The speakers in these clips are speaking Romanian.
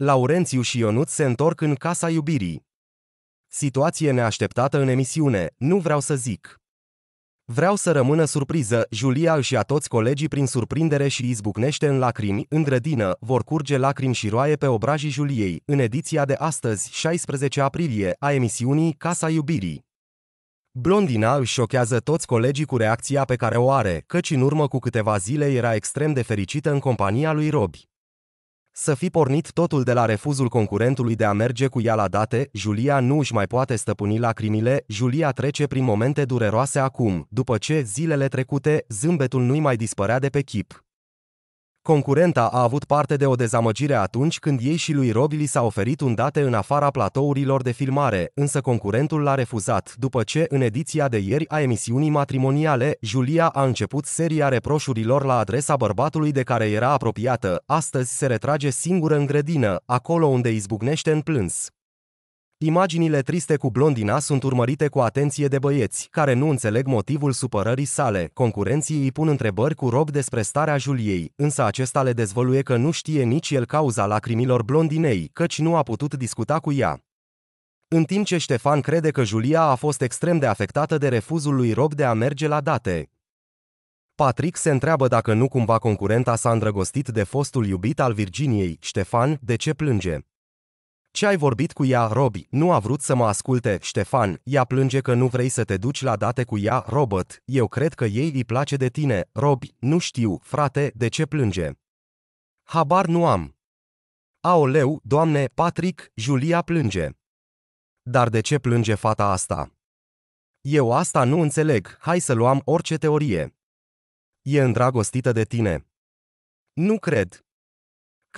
Laurențiu și Ionut se întorc în casa iubirii. Situație neașteptată în emisiune, nu vreau să zic. Vreau să rămână surpriză, Julia își ia toți colegii prin surprindere și izbucnește în lacrimi, în grădină, vor curge lacrimi și roaie pe obrajii Juliei, în ediția de astăzi, 16 aprilie, a emisiunii Casa Iubirii. Blondina își șochează toți colegii cu reacția pe care o are, căci în urmă cu câteva zile era extrem de fericită în compania lui Robi. Să fi pornit totul de la refuzul concurentului de a merge cu ea la date, Julia nu își mai poate stăpâni lacrimile, Julia trece prin momente dureroase acum, după ce, zilele trecute, zâmbetul nu-i mai dispărea de pe chip. Concurenta a avut parte de o dezamăgire atunci când ei și lui Rob li s-a oferit un date în afara platourilor de filmare, însă concurentul l-a refuzat, după ce, în ediția de ieri a emisiunii matrimoniale, Julia a început seria reproșurilor la adresa bărbatului de care era apropiată. Astăzi se retrage singură în grădină, acolo unde izbucnește în plâns. Imaginile triste cu blondina sunt urmărite cu atenție de băieți, care nu înțeleg motivul supărării sale. Concurenții îi pun întrebări cu rog despre starea Juliei, însă acesta le dezvăluie că nu știe nici el cauza lacrimilor blondinei, căci nu a putut discuta cu ea. În timp ce Ștefan crede că Julia a fost extrem de afectată de refuzul lui Rob de a merge la date, Patrick se întreabă dacă nu cumva concurenta s-a îndrăgostit de fostul iubit al Virginiei, Ștefan, de ce plânge. Ce ai vorbit cu ea, Robi? Nu a vrut să mă asculte, Ștefan. Ea plânge că nu vrei să te duci la date cu ea, Robert. Eu cred că ei îi place de tine, Robi. Nu știu, frate, de ce plânge. Habar nu am. Aoleu, doamne, Patrick, Julia plânge. Dar de ce plânge fata asta? Eu asta nu înțeleg, hai să luăm orice teorie. E îndrăgostită de tine. Nu cred.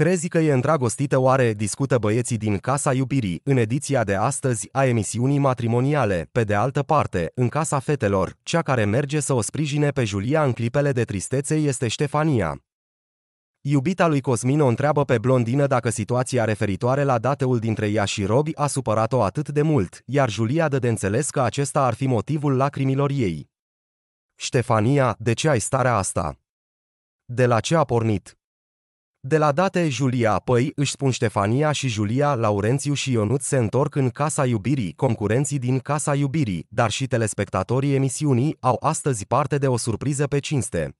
Crezi că e îndrăgostită oare, discută băieții din Casa Iubirii, în ediția de astăzi a emisiunii matrimoniale, pe de altă parte, în Casa Fetelor, cea care merge să o sprijine pe Julia în clipele de tristețe este Ștefania. Iubita lui Cosmin o întreabă pe blondină dacă situația referitoare la dateul dintre ea și Robi a supărat-o atât de mult, iar Julia dă de înțeles că acesta ar fi motivul lacrimilor ei. Ștefania, de ce ai starea asta? De la ce a pornit? De la date, Julia apoi își spun Ștefania și Julia, Laurențiu și Ionut se întorc în Casa Iubirii, concurenții din Casa Iubirii, dar și telespectatorii emisiunii au astăzi parte de o surpriză pe cinste.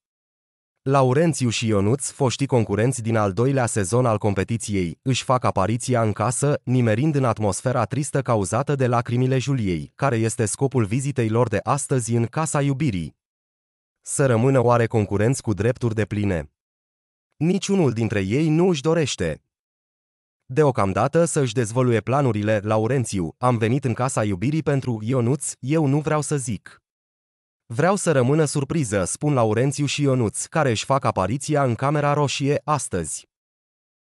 Laurențiu și Ionuț, foștii concurenți din al doilea sezon al competiției, își fac apariția în casă, nimerind în atmosfera tristă cauzată de lacrimile Juliei, care este scopul vizitei lor de astăzi în Casa Iubirii. Să rămână oare concurenți cu drepturi de pline? Niciunul dintre ei nu își dorește. Deocamdată să-și dezvăluie planurile, Laurențiu, am venit în casa iubirii pentru Ionuț, eu nu vreau să zic. Vreau să rămână surpriză, spun Laurențiu și Ionuț, care își fac apariția în camera roșie astăzi.